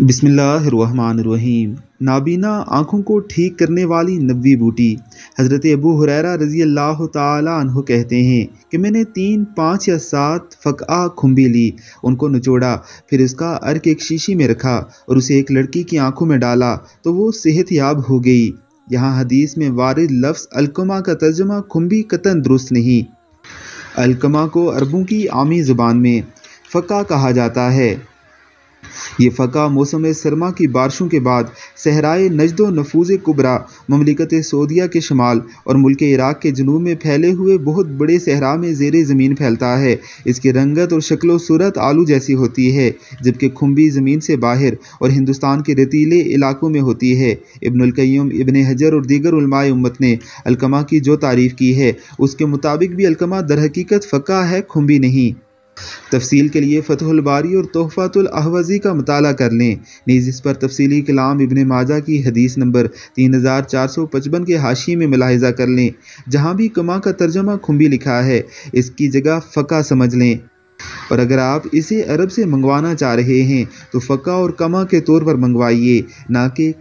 बिसमीम नाबीना आँखों को ठीक करने वाली नब्बी बूटी हज़रत अबू हुरैरा रज़ी अल्लाह तह कहते हैं कि मैंने तीन पाँच या सात फ़का खुम्बी ली उनको निचोड़ा फिर उसका अर्क एक शीशी में रखा और उसे एक लड़की की आँखों में डाला तो वो सेहत याब हो गई यहाँ हदीस में वारद लफ्ज़ अलकमा का तर्जमा खुम्बी कतन दुरुस्त नहीं अलकमा को अरबों की आमी ज़ुबान में फ़का कहा जाता है ये फ़का मौसम सरमा की बारिशों के बाद सहराए नजद नफूज कुबरा ममलिकत सऊदिया के शमाल और मुल्क इराक़ के जनूब में फैले हुए बहुत बड़े सहरा में जेर ज़मीन फैलता है इसकी रंगत और शक्ल सूरत आलू जैसी होती है जबकि खुम्बी ज़मीन से बाहर और हिंदुस्तान के रतीले इलाकों में होती है इबनकैम इबन हजर और दीगर उलमाए उम्मत ने अलकमा की जो तारीफ़ की है उसके मुताबिक भी अलकमा दरहकीकत फ़का है खुम्बी नहीं तफसील के लिए फ़तहबारी और तोहफ़ातुलहवज़ी का मताल कर लें नीज़ इस पर तफसली कलाम इबन माजा की हदीस नंबर तीन हज़ार चार सौ पचपन के हाशी में मुलाजा कर लें जहाँ भी कमा का तर्जमा खुम्बी लिखा है इसकी जगह फ़का समझ लें और अगर आप इसे अरब से मंगवाना चाह रहे हैं तो फ़का और कमा के तौर पर मंगवाइए ना कि